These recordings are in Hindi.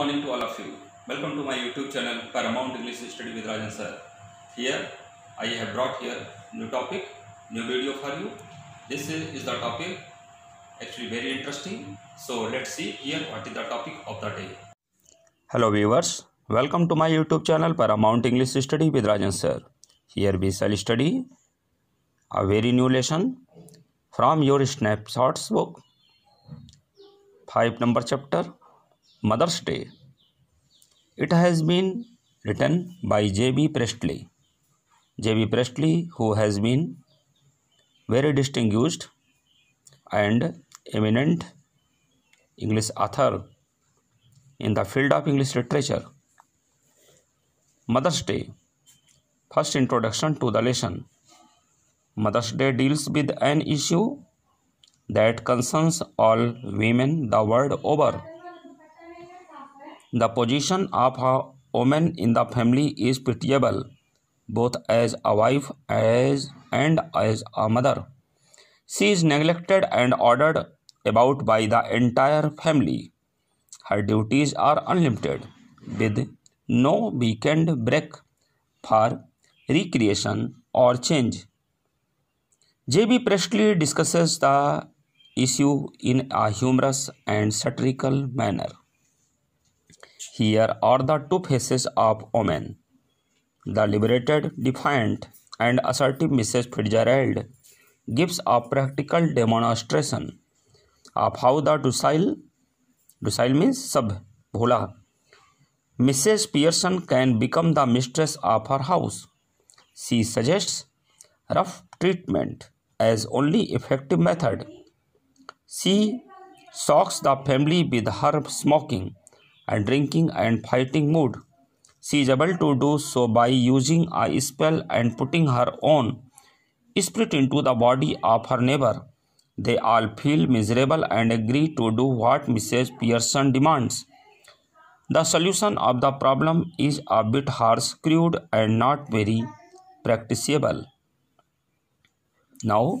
morning to all of you. Welcome to my YouTube channel Paramount English Study with Rajan sir. Here I have brought here new topic, new video for you. This is the topic actually very interesting. So let's see here what is the topic of the day. Hello viewers, welcome to my YouTube channel Paramount English Study with Rajan sir. Here we shall study a very new lesson from your snapshots book. 5 number chapter Mother's Day it has been written by J B Priestley J B Priestley who has been very distinguished and eminent English author in the field of English literature Mother's Day first introduction to the lesson Mother's Day deals with an issue that concerns all women the world over The position of a woman in the family is pitiable, both as a wife as, and as a mother. She is neglected and ordered about by the entire family. Her duties are unlimited, with no weekend break for recreation or change. J.B. Priestley discusses the issue in a humorous and satirical manner. Here are the two faces of woman the liberated defiant and assertive Mrs Fitzgerald gives a practical demonstration of how the docile docile means सब भोला Mrs Pearson can become the mistress of her house she suggest rough treatment as only effective method she shocks the family with her smoking a drinking and fighting mood. She is able to do so by using a spell and putting her own spirit into the body of her neighbor. They all feel miserable and agree to do what Mrs. Pearson demands. The solution of the problem is a bit harsh, crude, and not very practicable. Now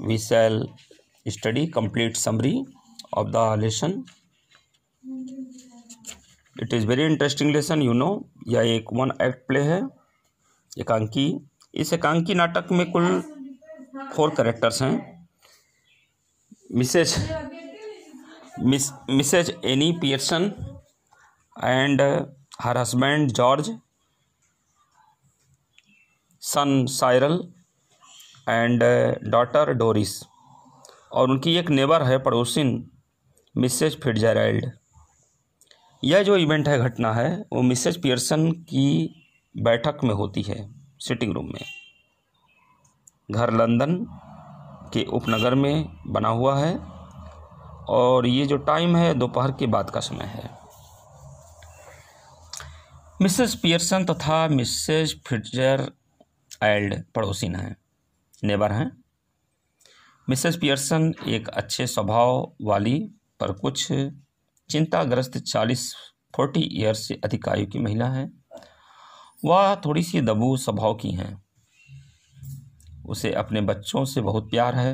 we shall study complete summary of the lesson. It is very interesting lesson you know यह एक वन एक्ट प्ले है एकांकी इस एकांकी नाटक में कुल फोर करेक्टर्स हैं Mrs Miss Mrs Annie Pearson and her husband George son Cyril and daughter Doris और उनकी एक नेबर है पड़ोसिन मिसेज फिटजरल्ड यह जो इवेंट है घटना है वो मिसेज पियर्सन की बैठक में होती है सिटिंग रूम में घर लंदन के उपनगर में बना हुआ है और ये जो टाइम है दोपहर के बाद का समय है मिसेज पियर्सन तथा तो मिसेज फिटजर एल्ड न हैं नेबर हैं मिसेज पियर्सन एक अच्छे स्वभाव वाली पर कुछ चिंताग्रस्त चालीस फोर्टी ईयर से अधिक आयु की महिला है वह थोड़ी सी दबू स्वभाव की हैं उसे अपने बच्चों से बहुत प्यार है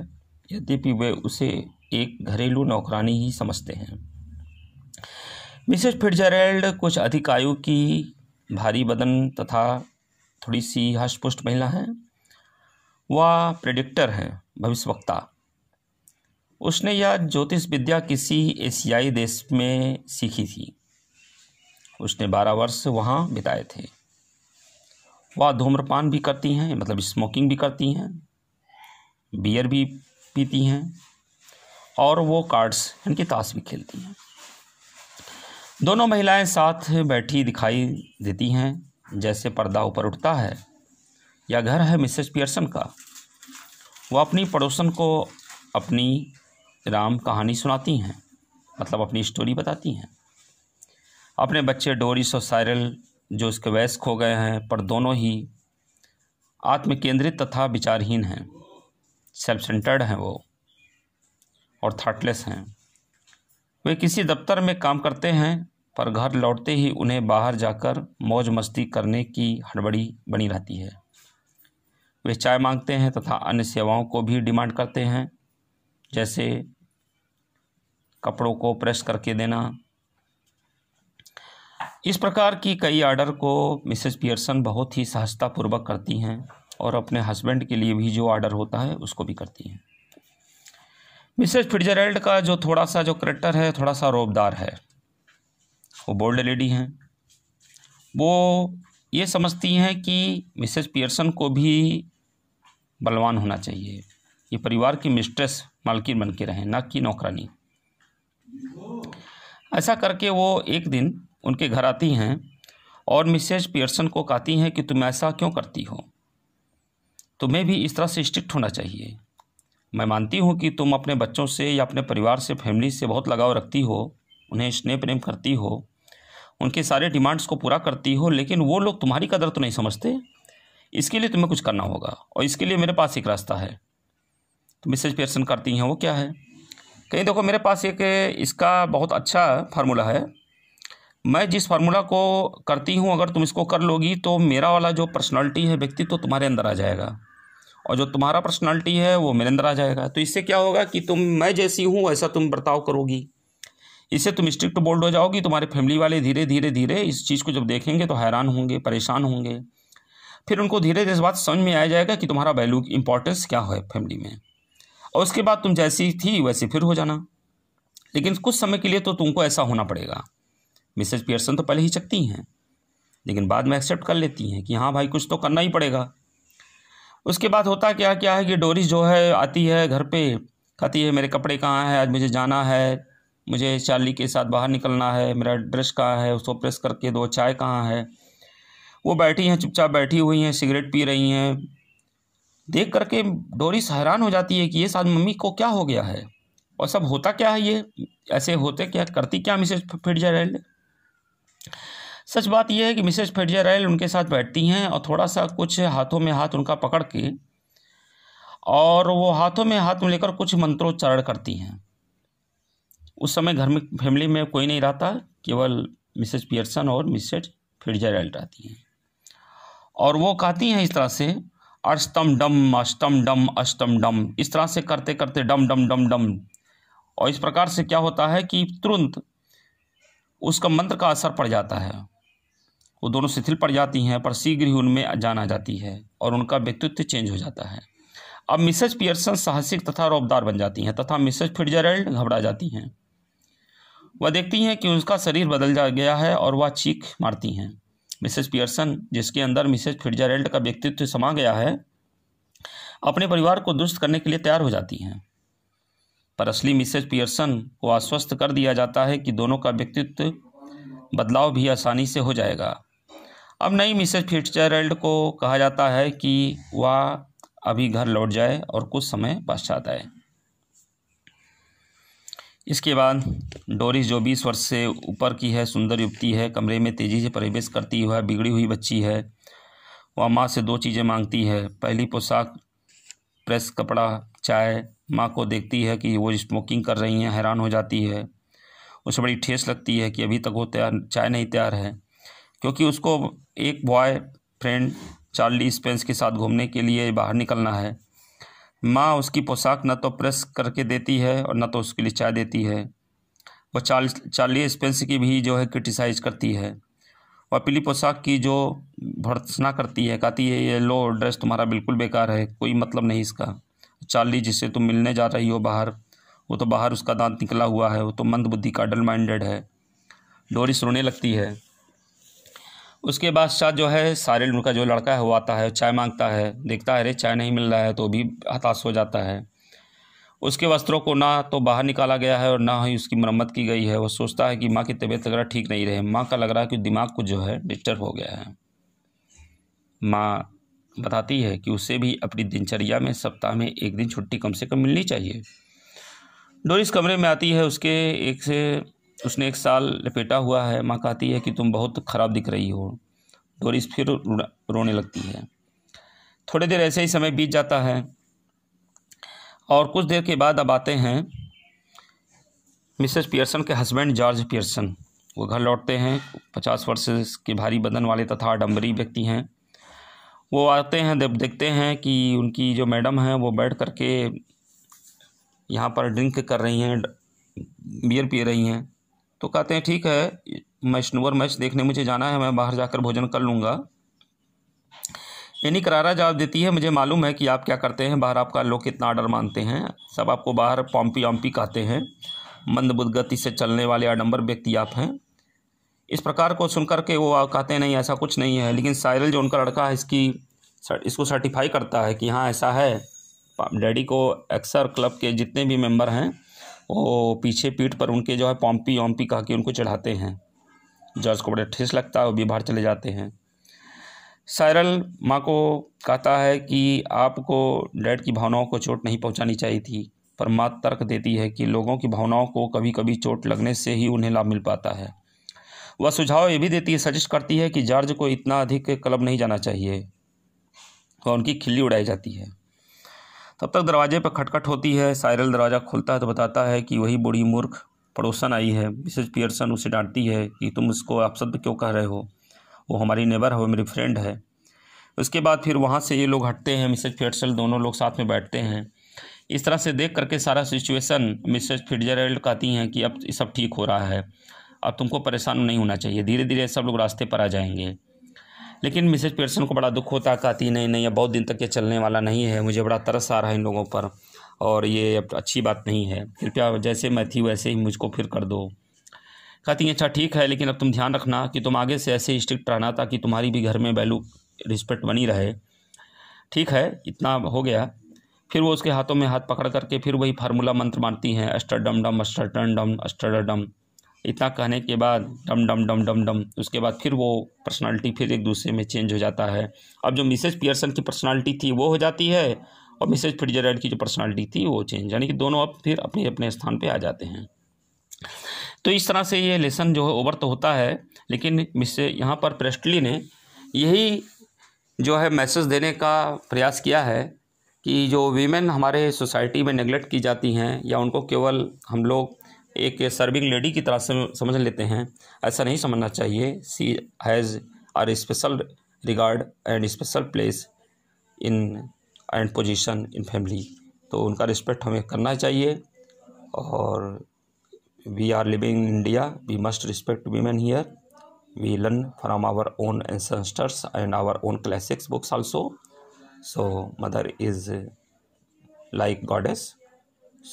यद्यपि वे उसे एक घरेलू नौकरानी ही समझते हैं मिसेस फिटजरल्ड कुछ अधिक आयु की भारी बदन तथा थोड़ी सी हष्टपुष्ट महिला हैं वह प्रेडिक्टर हैं भविष्यवक्ता उसने यह ज्योतिष विद्या किसी एशियाई देश में सीखी थी उसने बारह वर्ष वहाँ बिताए थे वह धूम्रपान भी करती हैं मतलब स्मोकिंग भी करती हैं बियर भी पीती हैं और वो कार्ड्स इनकी ताश भी खेलती हैं दोनों महिलाएं साथ बैठी दिखाई देती हैं जैसे पर्दा ऊपर उठता है या घर है मिसेस पियर्सन का वह अपनी पड़ोसन को अपनी राम कहानी सुनाती हैं मतलब अपनी स्टोरी बताती हैं अपने बच्चे डोरिस और सायरल जो उसके वयस्क हो गए हैं पर दोनों ही आत्म केंद्रित तथा विचारहीन हैं सेल्फ सेंटर्ड हैं वो और थाटलेस हैं वे किसी दफ्तर में काम करते हैं पर घर लौटते ही उन्हें बाहर जाकर मौज मस्ती करने की हड़बड़ी बनी रहती है वे चाय मांगते हैं तथा अन्य सेवाओं को भी डिमांड करते हैं जैसे कपड़ों को प्रेस करके देना इस प्रकार की कई आर्डर को मिसेस पियर्सन बहुत ही सहजतापूर्वक करती हैं और अपने हस्बैंड के लिए भी जो आर्डर होता है उसको भी करती हैं मिसेस फिटजरल्ड का जो थोड़ा सा जो करेक्टर है थोड़ा सा रोबदार है वो बोल्ड लेडी हैं वो ये समझती हैं कि मिसेस पियर्सन को भी बलवान होना चाहिए ये परिवार की मिस्ट्रेस मालकिन बन के रहें ना कि नौकरानी ऐसा करके वो एक दिन उनके घर आती हैं और मिसेज पियर्सन को कहती हैं कि तुम ऐसा क्यों करती हो तुम्हें भी इस तरह से स्ट्रिक्ट होना चाहिए मैं मानती हूँ कि तुम अपने बच्चों से या अपने परिवार से फैमिली से बहुत लगाव रखती हो उन्हें स्नेह प्रेम करती हो उनके सारे डिमांड्स को पूरा करती हो लेकिन वो लोग तुम्हारी कदर तो नहीं समझते इसके लिए तुम्हें कुछ करना होगा और इसके लिए मेरे पास एक रास्ता है तो मिसेज पियर्सन करती हैं वो क्या है कहीं देखो मेरे पास एक इसका बहुत अच्छा फार्मूला है मैं जिस फार्मूला को करती हूँ अगर तुम इसको कर लोगी तो मेरा वाला जो पर्सनालिटी है व्यक्ति तो तुम्हारे अंदर आ जाएगा और जो तुम्हारा पर्सनालिटी है वो मेरे अंदर आ जाएगा तो इससे क्या होगा कि तुम मैं जैसी हूँ वैसा तुम बर्ताव करोगी इससे तुम स्ट्रिक्ट बोल्ड हो जाओगी तुम्हारे फैमिली वाले धीरे धीरे धीरे इस चीज़ को जब देखेंगे तो हैरान होंगे परेशान होंगे फिर उनको धीरे धीरे इस बात समझ में आ जाएगा कि तुम्हारा वैल्यू इंपॉर्टेंस क्या है फैमिली में और उसके बाद तुम जैसी थी वैसे फिर हो जाना लेकिन कुछ समय के लिए तो तुमको ऐसा होना पड़ेगा मिसेज पियर्सन तो पहले ही चकती हैं लेकिन बाद में एक्सेप्ट कर लेती हैं कि हाँ भाई कुछ तो करना ही पड़ेगा उसके बाद होता क्या क्या है कि डोरी जो है आती है घर पे कहती है मेरे कपड़े कहाँ हैं आज मुझे जाना है मुझे चार्ली के साथ बाहर निकलना है मेरा ड्रेस कहाँ है उसको प्रेस करके दो चाय कहाँ है वो बैठी हैं चुपचाप बैठी हुई हैं सिगरेट पी रही हैं देख करके डोरिस हैरान हो जाती है कि ये साथ मम्मी को क्या हो गया है और सब होता क्या है ये ऐसे होते क्या करती क्या मिसेज फिटजरैल सच बात यह है कि मिसेज फिटजरैल उनके साथ बैठती हैं और थोड़ा सा कुछ हाथों में हाथ उनका पकड़ के और वो हाथों में हाथ में लेकर कुछ मंत्रोच्चारण करती हैं उस समय घर में फैमिली में कोई नहीं रहता केवल मिसेज पियर्सन और मिसेज फिटजरैल रहती हैं और वो कहती हैं इस तरह से अष्टम डम अष्टम डम अष्टम डम इस तरह से करते करते डम डम डम डम और इस प्रकार से क्या होता है कि तुरंत उसका मंत्र का असर पड़ जाता है वो दोनों शिथिल पड़ जाती हैं पर शीघ्र ही उनमें जान आ जाती है और उनका व्यक्तित्व चेंज हो जाता है अब मिसेज पियर्सन साहसिक तथा रौबदार बन जाती हैं तथा मिसेज फिटजरल्ड घबरा जाती हैं वह देखती हैं कि उसका शरीर बदल जा गया है और वह चीख मारती हैं मिसेस पियर्सन जिसके अंदर मिसेस फिट्जरल्ड का व्यक्तित्व समा गया है अपने परिवार को दुरुस्त करने के लिए तैयार हो जाती हैं पर असली मिसेज पियर्सन को आश्वस्त कर दिया जाता है कि दोनों का व्यक्तित्व बदलाव भी आसानी से हो जाएगा अब नई मिसेज फिट्जरल्ड को कहा जाता है कि वह अभी घर लौट जाए और कुछ समय पश्चात आए इसके बाद डोरिस जो बीस वर्ष से ऊपर की है सुंदर युवती है कमरे में तेज़ी से प्रवेश करती हुआ बिगड़ी हुई बच्ची है वह माँ से दो चीज़ें मांगती है पहली पोशाक प्रेस कपड़ा चाय माँ को देखती है कि वो स्मोकिंग कर रही हैं हैरान हो जाती है उसे बड़ी ठेस लगती है कि अभी तक वो तैयार चाय नहीं तैयार है क्योंकि उसको एक बॉय फ्रेंड चार्ली स्पेंस के साथ घूमने के लिए बाहर निकलना है माँ उसकी पोशाक न तो प्रेस करके देती है और न तो उसके लिए चाय देती है वह चाल चार्ली स्पेंस की भी जो है क्रिटिसाइज करती है वह पीली पोशाक की जो भर्सना करती है कहती है ये लो ड्रेस तुम्हारा बिल्कुल बेकार है कोई मतलब नहीं इसका चार्ली जिससे तुम मिलने जा रही हो बाहर वो तो बाहर उसका दांत निकला हुआ है वो तो मंद बुद्धि का डल माइंडेड है डोरिस रोने लगती है उसके बाद शाह जो है सारे उनका जो लड़का है वो आता है चाय मांगता है देखता है अरे चाय नहीं मिल रहा है तो भी हताश हो जाता है उसके वस्त्रों को ना तो बाहर निकाला गया है और ना ही उसकी मरम्मत की गई है वो सोचता है कि माँ की तबीयत वगैरह ठीक नहीं रहे माँ का लग रहा है कि दिमाग को जो है डिस्टर्ब हो गया है माँ बताती है कि उसे भी अपनी दिनचर्या में सप्ताह में एक दिन छुट्टी कम से कम मिलनी चाहिए डोरिस कमरे में आती है उसके एक से उसने एक साल लपेटा हुआ है माँ कहती है कि तुम बहुत ख़राब दिख रही हो डोरिस फिर रोने लगती है थोड़ी देर ऐसे ही समय बीत जाता है और कुछ देर के बाद अब आते हैं मिसेस पियर्सन के हस्बैंड जॉर्ज पियर्सन वो घर लौटते हैं पचास वर्ष के भारी बदन वाले तथा आडम्बरी व्यक्ति हैं वो आते हैं जब देखते हैं कि उनकी जो मैडम हैं वो बैठ करके यहाँ पर ड्रिंक कर रही हैं बियर पी रही हैं तो कहते हैं ठीक है मैशनूर मैच देखने मुझे जाना है मैं बाहर जाकर भोजन कर लूँगा यानी करारा जवाब देती है मुझे मालूम है कि आप क्या करते हैं बाहर आपका लोग कितना आर्डर मानते हैं सब आपको बाहर पॉम्पी ऑम्पी कहते हैं मंदबुद गति से चलने वाले आडम्बर व्यक्ति आप हैं इस प्रकार को सुनकर के वो कहते हैं नहीं ऐसा कुछ नहीं है लेकिन साइरल जो उनका लड़का है इसकी इसको सर्टिफाई करता है कि हाँ ऐसा है डैडी को अक्सर क्लब के जितने भी मेम्बर हैं वो पीछे पीठ पर उनके जो है पॉम्पी ओम्पी कह के उनको चढ़ाते हैं जॉर्ज को बड़ा ठेस लगता है वो भी बाहर चले जाते हैं सायरल माँ को कहता है कि आपको डैड की भावनाओं को चोट नहीं पहुँचानी चाहिए थी पर माँ तर्क देती है कि लोगों की भावनाओं को कभी कभी चोट लगने से ही उन्हें लाभ मिल पाता है वह सुझाव ये भी देती है सजेस्ट करती है कि जॉर्ज को इतना अधिक क्लब नहीं जाना चाहिए और उनकी खिल्ली उड़ाई जाती है तब तक दरवाजे पर खटखट होती है साइरल दरवाज़ा खुलता है तो बताता है कि वही बूढ़ी मूर्ख पड़ोसन आई है मिसेज पियर्सन उसे डांटती है कि तुम उसको आप शब्द क्यों कह रहे हो वो हमारी नेबर है वो मेरी फ्रेंड है उसके बाद फिर वहाँ से ये लोग हटते हैं मिसेज फिटसेल दोनों लोग साथ में बैठते हैं इस तरह से देख करके सारा सिचुएशन मिसेज फिटजरल्ड कहती हैं कि अब सब ठीक हो रहा है अब तुमको परेशान नहीं होना चाहिए धीरे धीरे सब लोग रास्ते पर आ जाएंगे लेकिन मिसेज पेयरसन को बड़ा दुख होता कहती नहीं नहीं ये बहुत दिन तक ये चलने वाला नहीं है मुझे बड़ा तरस आ रहा है इन लोगों पर और ये अच्छी बात नहीं है कृपया जैसे मैं थी वैसे ही मुझको फिर कर दो कहती हैं अच्छा ठीक है लेकिन अब तुम ध्यान रखना कि तुम आगे से ऐसे स्ट्रिक्ट रहना ताकि तुम्हारी भी घर में वैल्यू रिस्पेक्ट बनी रहे ठीक है इतना हो गया फिर वो उसके हाथों में हाथ पकड़ करके फिर वही फार्मूला मंत्र मारती हैं अस्टर डम अस्टरटन डम अस्टरडम इतना कहने के बाद डम डम डम डम डम उसके बाद फिर वो पर्सनालिटी फिर एक दूसरे में चेंज हो जाता है अब जो मिसेज पियर्सन की पर्सनालिटी थी वो हो जाती है और मिसेज फिटजरल्ड की जो पर्सनालिटी थी वो चेंज यानी कि दोनों अब फिर अपने अपने स्थान पे आ जाते हैं तो इस तरह से ये लेसन जो है ओवर तो होता है लेकिन मिससे यहाँ पर प्रेस्टली ने यही जो है मैसेज देने का प्रयास किया है कि जो वीमेन हमारे सोसाइटी में नेगलेक्ट की जाती हैं या उनको केवल हम लोग एक सर्विंग लेडी की तरह से समझ लेते हैं ऐसा नहीं समझना चाहिए she has our special regard and special place in and position in family तो उनका रिस्पेक्ट हमें करना चाहिए और we are living in India we must respect women here we learn from our own ancestors and our own classics books also so mother is like goddess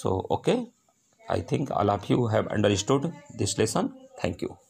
so okay I think all of you have understood this lesson. Thank you.